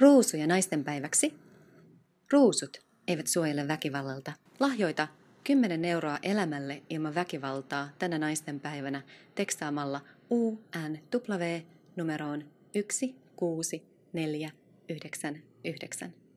Ruusuja naistenpäiväksi. Ruusut eivät suojele väkivallalta. Lahjoita 10 euroa elämälle ilman väkivaltaa tänä naistenpäivänä tekstaamalla UNW numeroon 16499.